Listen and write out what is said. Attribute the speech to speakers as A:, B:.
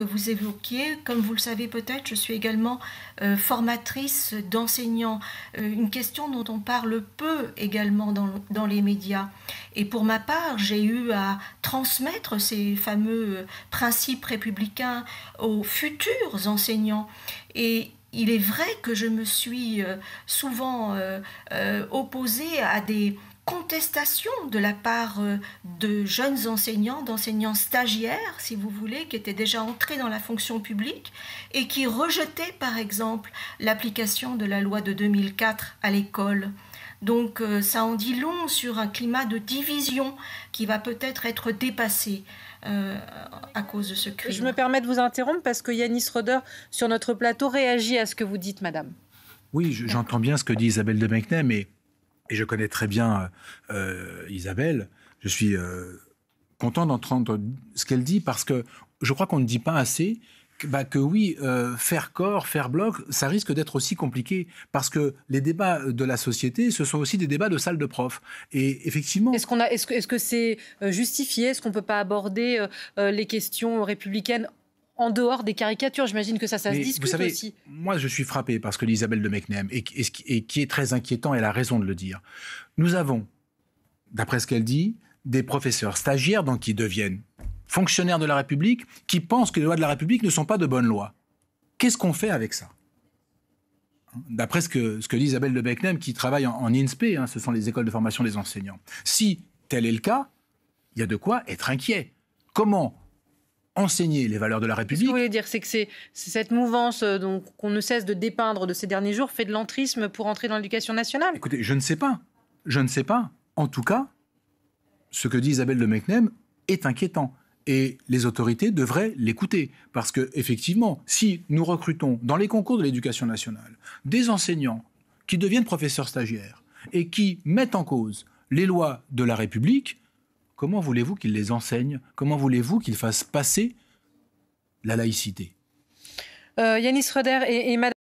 A: que vous évoquiez. Comme vous le savez peut-être, je suis également euh, formatrice d'enseignants, euh, une question dont on parle peu également dans, les médias. Et pour ma part, j'ai eu à transmettre ces fameux euh, principes républicains aux futurs enseignants. Et il est vrai que je me suis souvent opposée à des contestation de la part euh, de jeunes enseignants, d'enseignants stagiaires, si vous voulez, qui étaient déjà entrés dans la fonction publique et qui rejetaient, par exemple, l'application de la loi de 2004 à l'école. Donc euh, ça en dit long sur un climat de division qui va peut-être être dépassé. Euh, à cause de ce crime. Je me permets de vous interrompre parce que Yanis Roder, sur notre plateau, réagit à ce que vous dites, madame.
B: Oui, j'entends bien ce que dit Isabelle de Meckney, mais et je connais très bien euh, euh, Isabelle, je suis euh, content d'entendre ce qu'elle dit parce que je crois qu'on ne dit pas assez que, bah, oui, faire corps, faire bloc, ça risque d'être aussi compliqué parce que les débats de la société, ce sont aussi des débats de salle de prof. Et effectivement. Est-ce qu'on est-ce
C: que, c'est justifié Est-ce qu'on ne peut pas aborder les questions républicaines en dehors des caricatures. J'imagine que ça, se discute vous savez, aussi.
B: Moi, je suis frappé parce que l'Isabelle de Mecknem et, qui est très inquiétant, elle a raison de le dire. Nous avons, d'après ce qu'elle dit, des professeurs stagiaires qui deviennent fonctionnaires de la République, qui pensent que les lois de la République ne sont pas de bonnes lois. Qu'est-ce qu'on fait avec ça D'après ce que, ce dit Isabelle de Mecknem qui travaille en, INSPE, hein, ce sont les écoles de formation des enseignants. Si tel est le cas, il y a de quoi être inquiet. Comment enseigner les valeurs de la République. Ce que vous
C: voulez dire, c'est que c'est cette mouvance euh, qu'on ne cesse de dépeindre de ces derniers
B: jours fait de l'entrisme
C: pour entrer dans l'éducation nationale
B: Écoutez, je ne sais pas. Je ne sais pas. En tout cas, ce que dit Isabelle de Mecknem est inquiétant. Et les autorités devraient l'écouter. Parce que, effectivement, si nous recrutons dans les concours de l'éducation nationale des enseignants qui deviennent professeurs stagiaires et qui mettent en cause les lois de la République, comment voulez-vous qu'ils les enseigne Comment voulez-vous qu'ils fassent passer la laïcité
C: euh, et Madame